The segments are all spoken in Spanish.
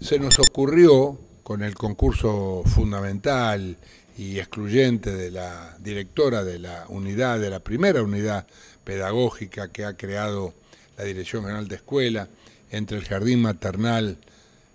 se nos ocurrió con el concurso fundamental y excluyente de la directora de la unidad, de la primera unidad pedagógica que ha creado la Dirección General de Escuela, entre el jardín maternal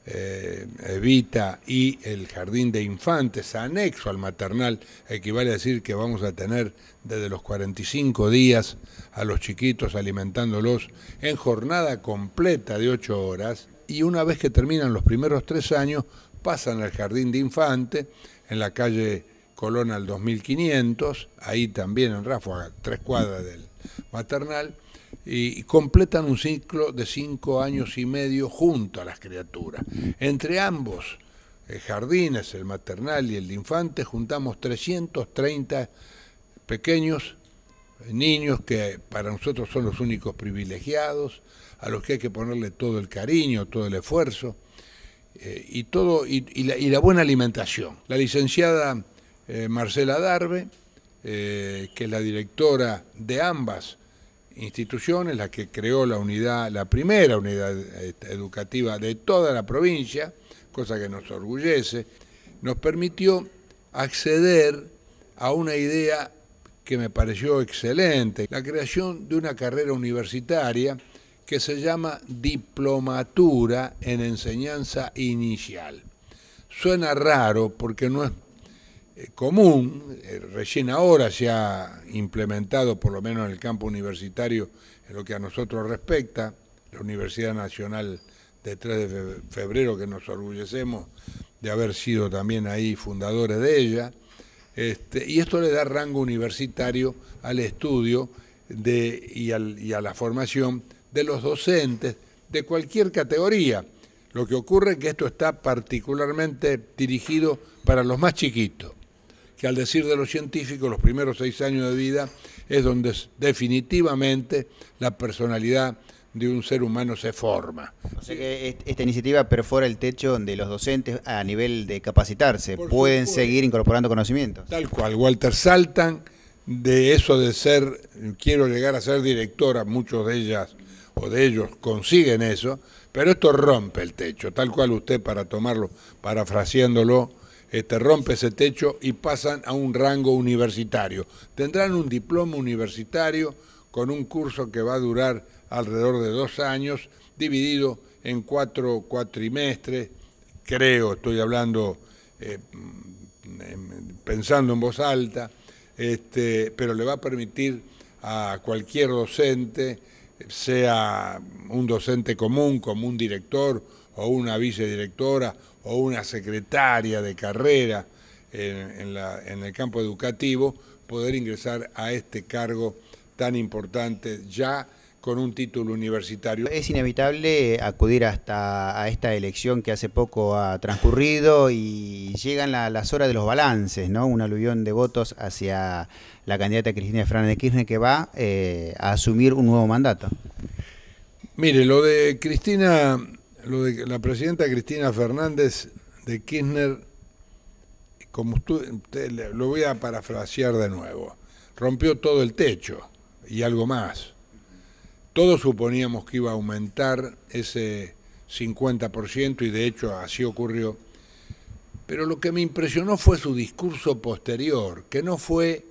eh, Evita y el jardín de infantes, anexo al maternal, equivale a decir que vamos a tener desde los 45 días a los chiquitos alimentándolos en jornada completa de 8 horas, y una vez que terminan los primeros tres años pasan al Jardín de Infante, en la calle Colón al 2500, ahí también en Ráfaga, tres cuadras del maternal, y, completan un ciclo de cinco años y medio junto a las criaturas. Entre ambos eh, jardines, el maternal y el de Infante, juntamos 330 pequeños niños que para nosotros son los únicos privilegiados, a los que hay que ponerle todo el cariño, todo el esfuerzo eh, y, todo, y, la, buena alimentación. La licenciada eh, Marcela Darbe, eh, que es la directora de ambas instituciones, la que creó la unidad, la primera unidad educativa de toda la provincia, cosa que nos orgullece, nos permitió acceder a una idea que me pareció excelente, la creación de una carrera universitaria que se llama Diplomatura en Enseñanza Inicial. Suena raro porque no es eh, común, eh, recién ahora se ha implementado, por lo menos en el campo universitario, en lo que a nosotros respecta, la Universidad Nacional de 3 de febrero, que nos orgullecemos de haber sido también ahí fundadores de ella, este, y esto le da rango universitario al estudio y, y a la formación de los docentes de cualquier categoría. Lo que ocurre es que esto está particularmente dirigido para los más chiquitos, que al decir de los científicos, los primeros seis años de vida es donde definitivamente la personalidad de un ser humano se forma. esta iniciativa perfora el techo de los docentes a nivel de capacitarse, pueden seguir incorporando conocimientos. Tal cual, Walter, saltan de eso de ser, quiero llegar a ser directora, muchos de ellas o de ellos consiguen eso, pero esto rompe el techo, tal cual usted para tomarlo, parafraseándolo, este, rompe ese techo y pasan a un rango universitario. Tendrán un diploma universitario con un curso que va a durar alrededor de dos años, dividido en cuatro cuatrimestres, creo, estoy hablando eh, pensando en voz alta, este, pero le va a permitir a cualquier docente, sea un docente común, como un director o una vicedirectora o una secretaria de carrera en el campo educativo, poder ingresar a este cargo tan importante ya con un título universitario. Es inevitable acudir hasta a esta elección que hace poco ha transcurrido y llegan las horas de los balances, ¿no? Un aluvión de votos hacia la candidata Cristina Fernández de Kirchner que va eh, a asumir un nuevo mandato. Mire, lo de Cristina, lo de la presidenta Cristina Fernández de Kirchner, como lo voy a parafrasear de nuevo, rompió todo el techo y algo más todos suponíamos que iba a aumentar ese 50% y de hecho así ocurrió. Pero lo que me impresionó fue su discurso posterior, que no fue...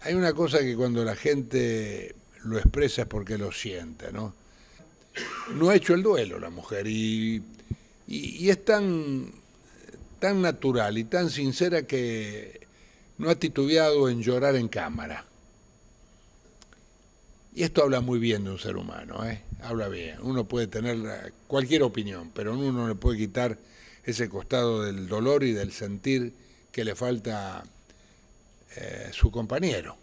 Hay una cosa que cuando la gente lo expresa es porque lo siente, ¿no? No ha hecho el duelo la mujer y, es tan, tan natural y tan sincera que no ha titubeado en llorar en cámara. Y esto habla muy bien de un ser humano, ¿eh? habla bien. Uno puede tener cualquier opinión, pero uno no le puede quitar ese costado del dolor y del sentir que le falta eh, su compañero,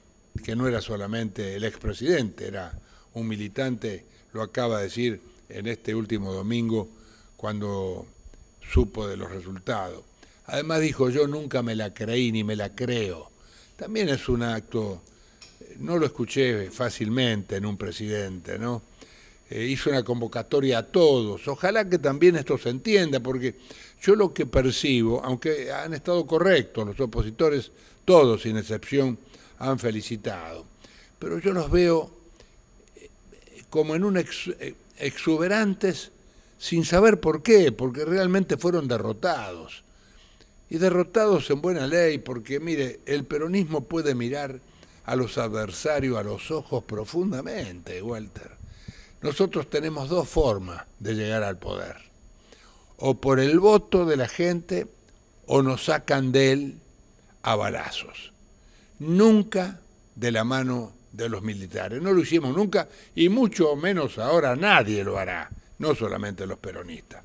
que no era solamente el expresidente, era un militante, lo acaba de decir en este último domingo cuando supo de los resultados. Además dijo, yo nunca me la creí ni me la creo. También es un acto no lo escuché fácilmente en un presidente, ¿no? Eh, hizo una convocatoria a todos. Ojalá que también esto se entienda, porque yo lo que percibo, aunque han estado correctos los opositores, todos sin excepción, han felicitado, pero yo los veo eh, como en un eh, exuberantes sin saber por qué, porque realmente fueron derrotados. Y derrotados en buena ley, porque mire, el peronismo puede mirar a los adversarios a los ojos profundamente, Walter. Nosotros tenemos dos formas de llegar al poder. O por el voto de la gente o nos sacan de él a balazos. Nunca de la mano de los militares. No lo hicimos nunca y mucho menos ahora nadie lo hará, no solamente los peronistas.